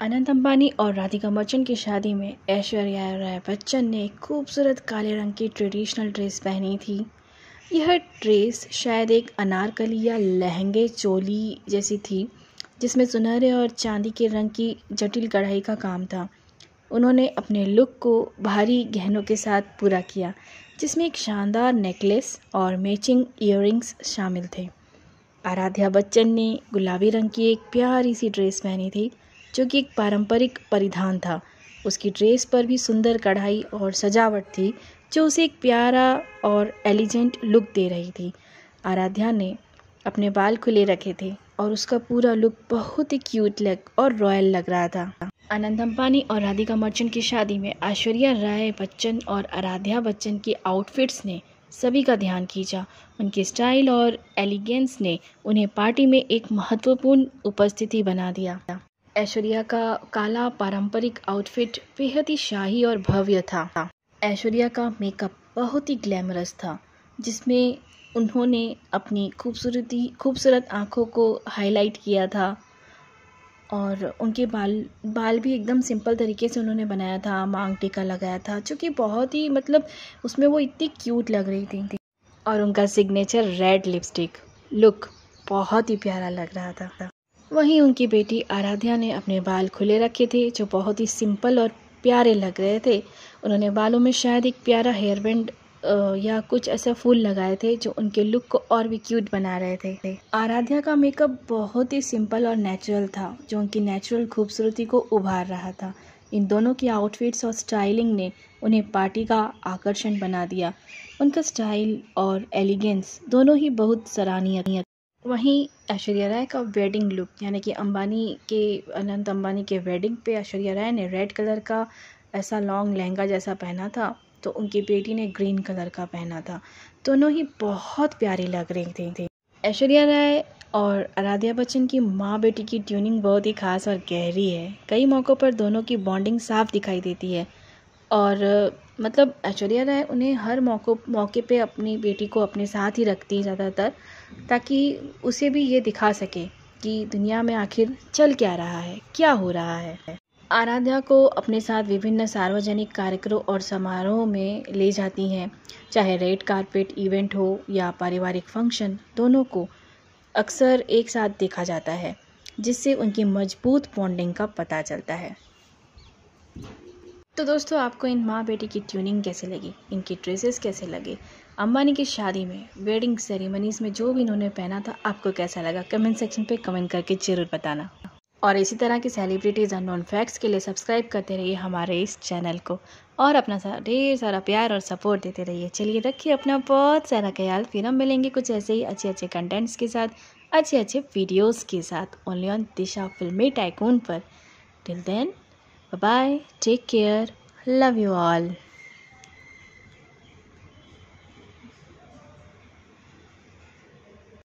अनंत अंबानी और राधिका मर्चेंट की शादी में ऐश्वर्या राय बच्चन ने खूबसूरत काले रंग की ट्रेडिशनल ड्रेस पहनी थी यह ड्रेस शायद एक अनारकली या लहंगे चोली जैसी थी जिसमें सुनहरे और चांदी के रंग की जटिल कढ़ाई का काम था उन्होंने अपने लुक को भारी गहनों के साथ पूरा किया जिसमें एक शानदार नेकलेस और मैचिंग ईयरिंग्स शामिल थे आराध्या बच्चन ने गुलाबी रंग की एक प्यारी सी ड्रेस पहनी थी जो कि एक पारंपरिक परिधान था उसकी ड्रेस पर भी सुंदर कढ़ाई और सजावट थी जो उसे एक प्यारा और एलिजेंट लुक दे रही थी आराध्या ने अपने बाल खुले रखे थे और उसका पूरा लुक बहुत ही क्यूट लग और रॉयल लग रहा था आनंद अंबानी और राधिका मर्चेंट की शादी में ऐश्वर्या राय बच्चन और आराध्या बच्चन की आउटफिट्स ने सभी का ध्यान खींचा उनके स्टाइल और एलिगेंस ने उन्हें पार्टी में एक महत्वपूर्ण उपस्थिति बना दिया ऐश्वर्या का काला पारंपरिक आउटफिट बेहद ही शाही और भव्य था ऐश्वर्या का मेकअप बहुत ही ग्लैमरस था जिसमें उन्होंने अपनी खूबसूरती खूबसूरत आँखों को हाईलाइट किया था और उनके बाल बाल भी एकदम सिंपल तरीके से उन्होंने बनाया था मांग टीका लगाया था जो कि बहुत ही मतलब उसमें वो इतनी क्यूट लग रही थी और उनका सिग्नेचर रेड लिपस्टिक लुक बहुत ही प्यारा लग रहा था वहीं उनकी बेटी आराध्या ने अपने बाल खुले रखे थे जो बहुत ही सिंपल और प्यारे लग रहे थे उन्होंने बालों में शायद एक प्यारा हेयर बैंड या कुछ ऐसे फूल लगाए थे जो उनके लुक को और भी क्यूट बना रहे थे आराध्या का मेकअप बहुत ही सिंपल और नेचुरल था जो उनकी नेचुरल खूबसूरती को उभार रहा था इन दोनों की आउटफिट्स और स्टाइलिंग ने उन्हें पार्टी का आकर्षण बना दिया उनका स्टाइल और एलिगेंस दोनों ही बहुत सराहनीय वहीं ऐश्वर्या राय का वेडिंग लुक यानी कि अंबानी के अनंत अंबानी के वेडिंग पे ऐश्वर्या राय ने रेड कलर का ऐसा लॉन्ग लहंगा जैसा पहना था तो उनकी बेटी ने ग्रीन कलर का पहना था दोनों ही बहुत प्यारी लग रही थी, थी। ऐश्वर्या राय और आराध्या बच्चन की माँ बेटी की ट्यूनिंग बहुत ही खास और गहरी है कई मौक़ों पर दोनों की बॉन्डिंग साफ दिखाई देती है और मतलब ऐश्वर्या राय उन्हें हर मौको मौके पे अपनी बेटी को अपने साथ ही रखती हैं ज़्यादातर ताकि उसे भी ये दिखा सके कि दुनिया में आखिर चल क्या रहा है क्या हो रहा है आराध्या को अपने साथ विभिन्न सार्वजनिक कार्यक्रमों और समारोह में ले जाती हैं चाहे रेड कारपेट इवेंट हो या पारिवारिक फंक्शन दोनों को अक्सर एक साथ देखा जाता है जिससे उनकी मजबूत बॉन्डिंग का पता चलता है तो दोस्तों आपको इन माँ बेटी की ट्यूनिंग कैसे लगी इनकी ड्रेसेस कैसे लगे अम्बानी की शादी में वेडिंग सेरेमनीज़ में जो भी इन्होंने पहना था आपको कैसा लगा कमेंट सेक्शन पे कमेंट करके ज़रूर बताना और इसी तरह की सेलिब्रिटीज़ और नॉन फैक्ट्स के लिए सब्सक्राइब करते रहिए हमारे इस चैनल को और अपना ढेर सारा प्यार और सपोर्ट देते रहिए चलिए रखिए अपना बहुत सारा ख्याल फिर हम मिलेंगे कुछ ऐसे ही अच्छे अच्छे कंटेंट्स के साथ अच्छे अच्छे वीडियोज़ के साथ ओनली ऑन दिशा फिल्मी टाइकून पर till then Bye bye. Take care. Love you all.